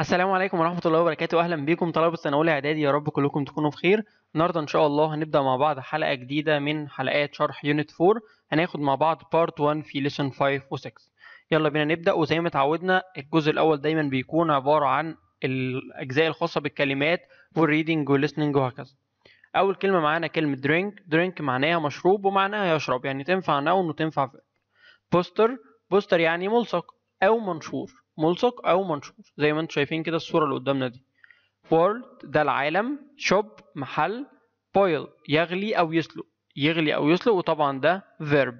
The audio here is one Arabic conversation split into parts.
السلام عليكم ورحمة الله وبركاته أهلا بيكم طلاب السنة أولى إعدادي يا رب كلكم تكونوا بخير النهاردة إن شاء الله هنبدأ مع بعض حلقة جديدة من حلقات شرح يونت 4 هناخد مع بعض بارت 1 في ليسن 5 و 6 يلا بينا نبدأ وزي ما اتعودنا الجزء الأول دايما بيكون عبارة عن الأجزاء الخاصة بالكلمات والريدنج والليسننج وهكذا أول كلمة معانا كلمة درينك درينك معناها مشروب ومعناها يشرب يعني تنفع نون وتنفع بوستر بوستر يعني ملصق أو منشور ملصق او منشور زي ما انتم شايفين كده الصوره اللي قدامنا دي وورلد ده العالم شوب محل بويل يغلي او يسلق يغلي او يسلق وطبعا ده verb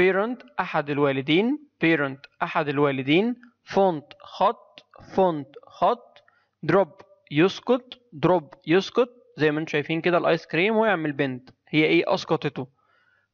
parent احد الوالدين parent احد الوالدين font خط font خط drop يسقط drop يسقط زي ما انتم شايفين كده الايس كريم ويعمل بنت هي ايه اسقطته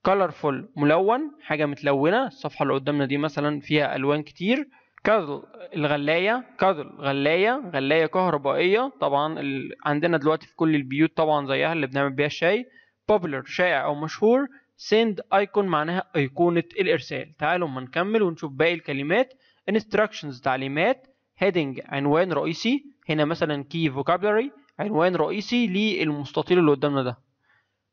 colorful ملون حاجه متلونه الصفحه اللي قدامنا دي مثلا فيها الوان كتير كازل الغلايه كازل غلايه غلايه كهربائيه طبعا ال... عندنا دلوقتي في كل البيوت طبعا زيها اللي بنعمل بيها الشاي بوبلر شائع او مشهور سند ايكون معناها ايقونه الارسال تعالوا اما نكمل ونشوف باقي الكلمات instructions تعليمات heading عنوان رئيسي هنا مثلا key vocabulary عنوان رئيسي للمستطيل اللي قدامنا ده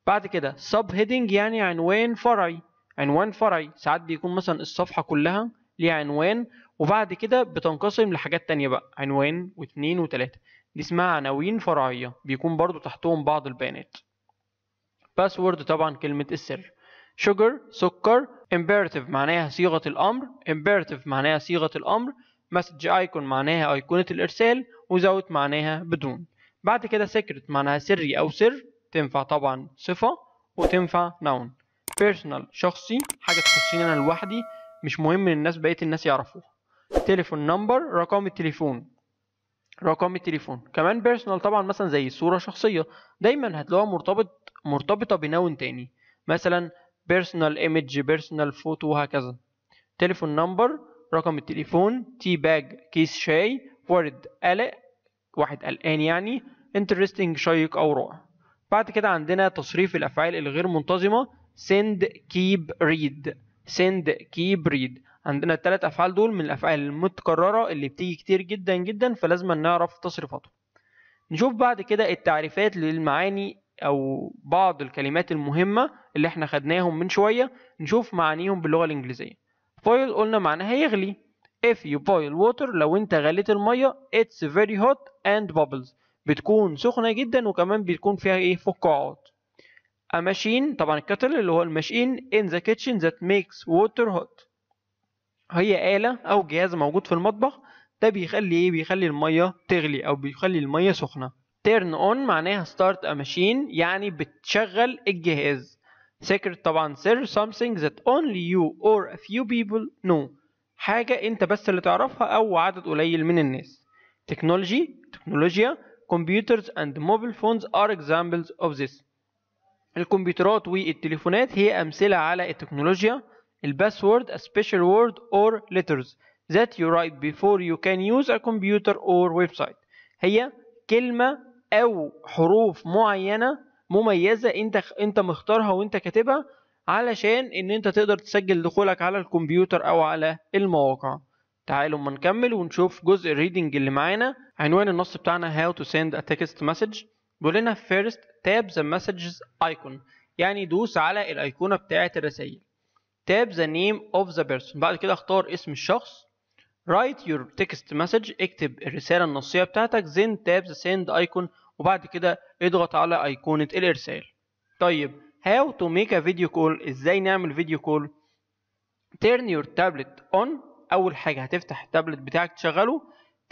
بعد كده sub heading يعني عنوان فرعي عنوان فرعي ساعات بيكون مثلا الصفحه كلها ليها عنوان وبعد كده بتنقسم لحاجات تانية بقى عنوان واثنين وتلاتة دي اسمها عناوين فرعية بيكون برضو تحتهم بعض البيانات باسورد طبعا كلمة السر شوجر سكر imperative معناها صيغة الأمر imperative معناها صيغة الأمر مسج ايكون معناها أيقونة الإرسال وزوت معناها بدون بعد كده سيكرت معناها سري أو سر تنفع طبعا صفة وتنفع noun personal شخصي حاجة تخصني أنا لوحدي مش مهم الناس بقيه الناس يعرفوه تليفون نمبر رقم التليفون رقم التليفون كمان بيرسونال طبعا مثلا زي صوره شخصيه دايما هتلاقوها مرتبط مرتبطه بنون تاني مثلا بيرسونال ايمج بيرسونال فوتو وهكذا تليفون نمبر رقم التليفون تي باج كيس شاي ورد قلق واحد قلقان يعني انترستنج شيق او رائع بعد كده عندنا تصريف الافعال الغير منتظمه send keep read send keep read عندنا الثلاث افعال دول من الافعال المتكرره اللي بتيجي كتير جدا جدا فلازم نعرف تصريفاتهم نشوف بعد كده التعريفات للمعاني او بعض الكلمات المهمه اللي احنا خدناهم من شويه نشوف معانيهم باللغه الانجليزيه boil قلنا معناها يغلي if you boil water لو انت غليت الميه it's very hot and bubbles بتكون سخنه جدا وكمان بتكون فيها ايه فقاعات a machine طبعا الكتل اللي هو المشين in the kitchen that makes water hot هي آلة أو جهاز موجود في المطبخ ده بيخلي إيه بيخلي المية تغلي أو بيخلي المية سخنة turn on معناها start a machine يعني بتشغل الجهاز secret طبعا sir something that only you or a few people know حاجة أنت بس اللي تعرفها أو عدد قليل من الناس technology تكنولوجيا computers and mobile phones are examples of this الكمبيوترات والتليفونات هي أمثلة على التكنولوجيا الباسورد a special word or letters that you write before you can use a computer or website هي كلمة أو حروف معينة مميزة أنت أنت مختارها وأنت كاتبها علشان إن أنت تقدر تسجل دخولك على الكمبيوتر أو على المواقع تعالوا ما نكمل ونشوف جزء الريدنج اللي معانا عنوان النص بتاعنا how to send a text message بيقول لنا first tap the messages icon يعني دوس على الايقونه بتاعه الرسائل tap the name of the person بعد كده اختار اسم الشخص write your text message اكتب الرساله النصيه بتاعتك then tap the send icon وبعد كده اضغط على ايقونه الارسال طيب how to make a video call ازاي نعمل فيديو كول turn your tablet on اول حاجه هتفتح التابلت بتاعك تشغله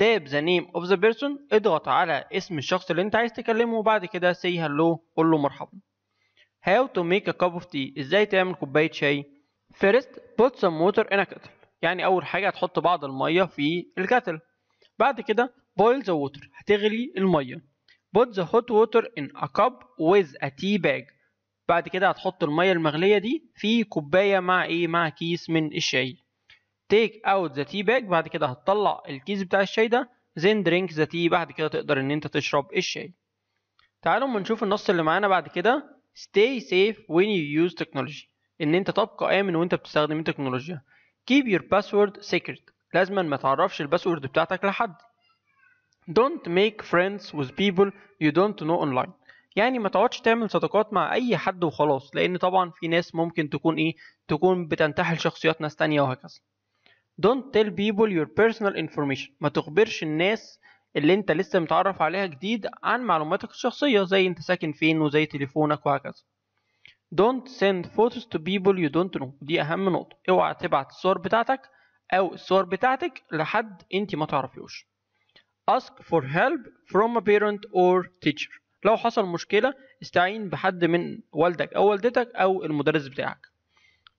تاب ذا نيم اوف ذا بيرسون اضغط على اسم الشخص اللي انت عايز تكلمه وبعد كده سي هلو قول له مرحبا هاو تو ميك ا كاب اوف تي ازاي تعمل كوبايه شاي فيرست بوت سم ووتر ان ا كاتل يعني اول حاجه هتحط بعض الميه في الكاتل بعد كده boil the water هتغلي الميه put the hot water in a cup with a tea bag بعد كده هتحط الميه المغليه دي في كوبايه مع ايه مع كيس من الشاي تيك اوت ذا تي باج بعد كده هتطلع الكيس بتاع الشاي ده then drink the tea بعد كده تقدر ان انت تشرب الشاي تعالوا اما نشوف النص اللي معانا بعد كده stay safe when you use technology ان انت تبقى امن وانت بتستخدم التكنولوجيا keep your password secret لازما ما تعرفش الباسورد بتاعتك لحد don't make friends with people you don't know online يعني ما تقعدش تعمل صداقات مع اي حد وخلاص لان طبعا في ناس ممكن تكون ايه تكون بتنتحل شخصيات ناس تانية وهكذا Don't tell people your personal information ما تخبرش الناس اللي انت لسه متعرف عليها جديد عن معلوماتك الشخصية زي انت ساكن فين وزي تليفونك وهكذا Don't send photos to people you don't know دي أهم نقطة اوعى تبعت الصور بتاعتك أو الصور بتاعتك لحد انت ما تعرفيهوش Ask for help from a parent or teacher لو حصل مشكلة استعين بحد من والدك أو والدتك أو المدرس بتاعك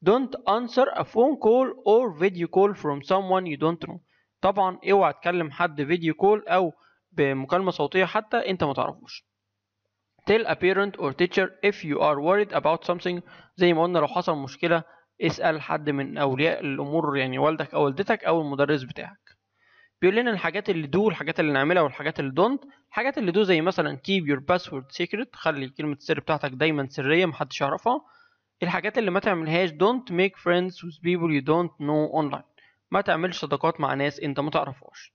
don't answer a phone call or video call from someone you don't know طبعا اوعى تكلم حد فيديو كول او بمكالمة صوتية حتى انت ما تعرفوش tell a parent or teacher if you are worried about something زي ما قلنا لو حصل مشكلة اسأل حد من أولياء الأمور يعني والدك أو والدتك أو المدرس بتاعك بيقول لنا الحاجات اللي دو الحاجات اللي نعملها والحاجات اللي دونت الحاجات اللي دو زي مثلا keep your password secret خلي كلمة السر بتاعتك دايما سرية محدش يعرفها الحاجات اللي ما تعملهاش don't make friends with people you don't know online ما تعملش صداقات مع ناس انت ما تعرفهاش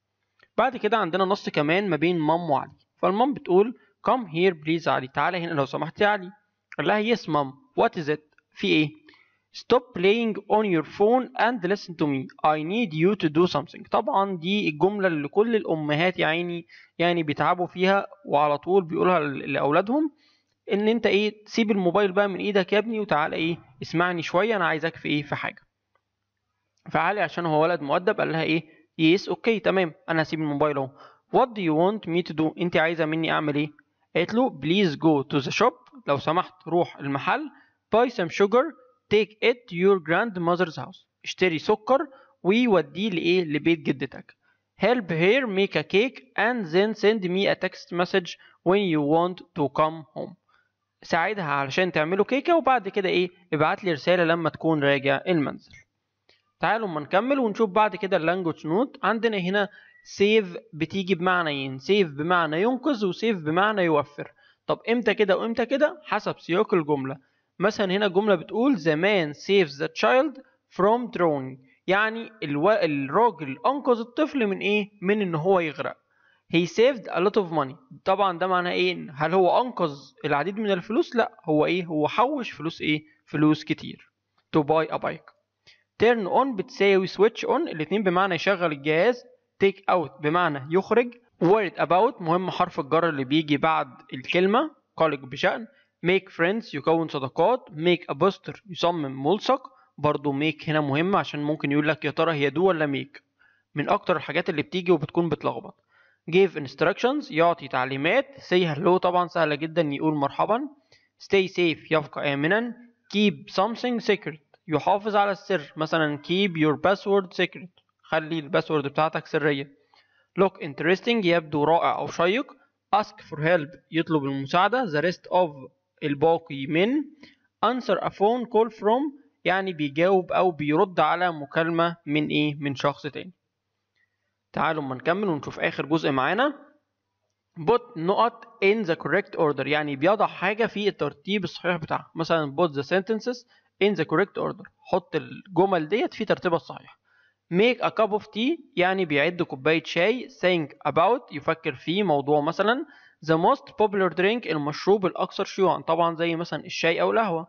بعد كده عندنا نص كمان ما بين مام وعلي فالمام بتقول come here please علي تعالى هنا لو سمحت يا علي قال لها yes mom what is it في ايه stop playing on your phone and listen to me I need you to do something طبعا دي الجملة اللي كل الأمهات يعني يعني بيتعبوا فيها وعلى طول بيقولها لأولادهم ان انت ايه تسيب الموبايل بقى من ايدك يا ابني وتعالى ايه اسمعني شويه انا عايزك في ايه في حاجه فعلي عشان هو ولد مؤدب قال لها ايه يس اوكي تمام انا هسيب الموبايل اهو وات دو يو want مي تو دو انت عايزه مني اعمل ايه قالت له بليز جو تو ذا شوب لو سمحت روح المحل باي سم شوجر تيك ات يور جراند ماذرز هاوس اشتري سكر ووديه لايه لبيت جدتك help her make a cake and then send me a text message when you want to come home ساعدها علشان تعملوا كيكه وبعد كده ايه ابعت لي رساله لما تكون راجع المنزل تعالوا اما نكمل ونشوف بعد كده اللانجوج نوت عندنا هنا سيف بتيجي بمعنيين سيف بمعنى ينقذ وسيف بمعنى يوفر طب امتى كده وامتى كده حسب سياق الجمله مثلا هنا جمله بتقول the man ذا the child from drowning يعني الراجل انقذ الطفل من ايه من ان هو يغرق هي سيفد ا لوت اوف ماني طبعا ده معناه ايه هل هو انقذ العديد من الفلوس لا هو ايه هو حوش فلوس ايه فلوس كتير تو باي ا بايك تيرن اون بتساوي سويتش اون الاثنين بمعنى يشغل الجهاز تيك اوت بمعنى يخرج وورد اباوت مهم حرف الجر اللي بيجي بعد الكلمه قلق بشان ميك فريندز يكون صداقات ميك بوستر يصمم ملصق برضه ميك هنا مهم عشان ممكن يقول لك يا ترى هي دو ولا ميك من اكتر الحاجات اللي بتيجي وبتكون بتلخبط give instructions يعطي تعليمات say hello طبعا سهلة جدا يقول مرحبا stay safe يبقى آمنا keep something secret يحافظ على السر مثلا keep your password secret خلي الباسورد بتاعتك سرية look interesting يبدو رائع أو شيق ask for help يطلب المساعدة the rest of الباقي من answer a phone call from يعني بيجاوب أو بيرد على مكالمة من إيه من شخص تاني تعالوا اما نكمل ونشوف اخر جزء معانا put نقط in the correct order يعني بيضع حاجه في الترتيب الصحيح بتاعها مثلا put the sentences in the correct order حط الجمل ديت في ترتيبها الصحيح make a cup of tea يعني بيعد كوبايه شاي think about يفكر في موضوع مثلا the most popular drink المشروب الاكثر شيوعا طبعا زي مثلا الشاي او القهوه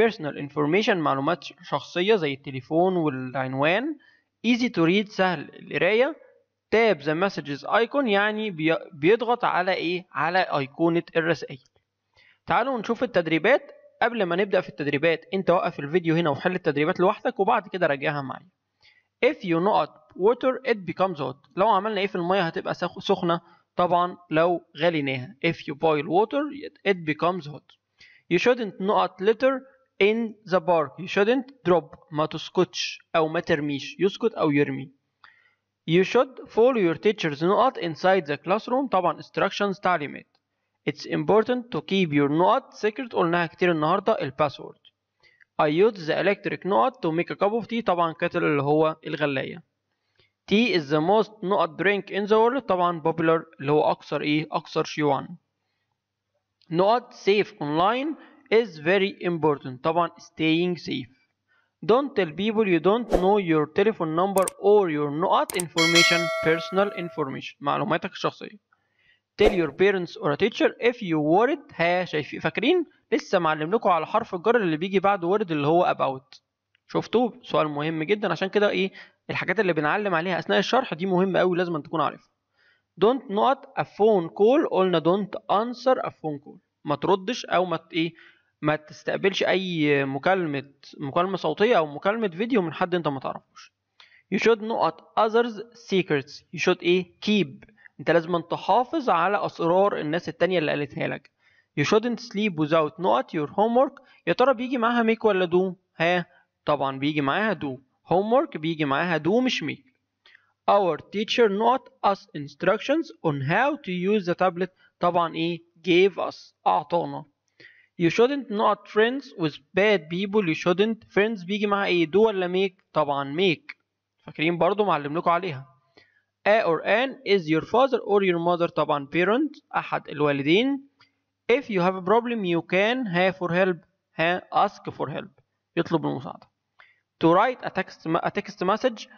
personal information معلومات شخصيه زي التليفون والعنوان easy to read سهل القرايه تاب ذا مسجز ايكون يعني بيضغط على ايه على ايقونه الرسائل تعالوا نشوف التدريبات قبل ما نبدا في التدريبات انت وقف الفيديو هنا وحل التدريبات لوحدك وبعد كده راجعها معايا if you not water it becomes hot لو عملنا ايه في الميه هتبقى سخنه طبعا لو غليناها if you boil water it becomes hot you shouldn't not litter in the park you shouldn't drop ما تسكتش او ما ترميش يسكت او يرمي You should follow your teachers note inside the classroom طبعا instructions تعليمات It's important to keep your note secret قلناها كتير النهاردة الباسورد I use the electric note to make a cup of tea طبعا كاتل اللي هو الغلاية Tea is the most note drink in the world طبعا popular اللي هو أكثر إيه أكثر شيوعا safe online is very important طبعا staying safe Don't tell people you don't know your telephone number or your not information personal information معلوماتك الشخصية tell your parents or a teacher if you worried ها شايفين فاكرين لسه معلم لكم على حرف الجر اللي بيجي بعد word اللي هو about شفتوا؟ سؤال مهم جدا عشان كده ايه الحاجات اللي بنعلم عليها اثناء الشرح دي مهمه قوي لازم تكون عارفها don't not a phone call قلنا don't answer a phone call ما تردش او ما ايه ما تستقبلش اي مكالمه مكالمه صوتيه او مكالمه فيديو من حد انت ما تعرفوش you should not others secrets you should ايه keep انت لازم تحافظ على اسرار الناس التانية اللي قالتها لك you shouldn't sleep without not your homework يا ترى بيجي معاها ميك ولا دو ها طبعا بيجي معاها دو homework بيجي معاها دو مش ميك our teacher not us instructions on how to use the tablet طبعا ايه gave us اعطانا You shouldn't not friends with bad people you shouldn't friends بيجي معاها ايه do ولا make طبعا make فاكرين برضو معلم لكم عليها a or an is your father or your mother طبعا parent أحد الوالدين if you have a problem you can have for help ها ask for help يطلب المساعدة to write a text, a text message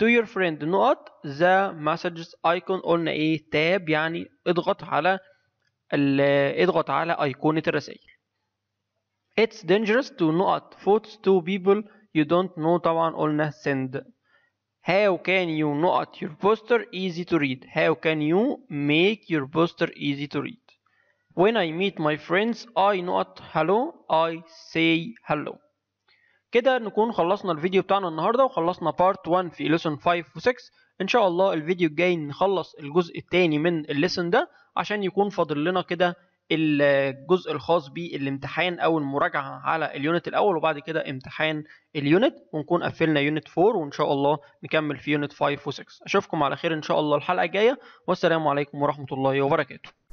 to your friend نقط the messages icon قلنا ايه tab يعني اضغط على اضغط على أيقونة الرسائل It's dangerous to not photos to people you don't know طبعا قلنا send How can you not your poster easy to read How can you make your poster easy to read When I meet my friends I not hello I say hello كده نكون خلصنا الفيديو بتاعنا النهارده وخلصنا بارت 1 في lesson 5 و 6 ان شاء الله الفيديو الجاي نخلص الجزء الثاني من الليسن ده عشان يكون فاضل لنا كده الجزء الخاص بالامتحان او المراجعه على اليونت الاول وبعد كده امتحان اليونت ونكون قفلنا يونت 4 وان شاء الله نكمل في يونت 5 و6 اشوفكم على خير ان شاء الله الحلقه الجايه والسلام عليكم ورحمه الله وبركاته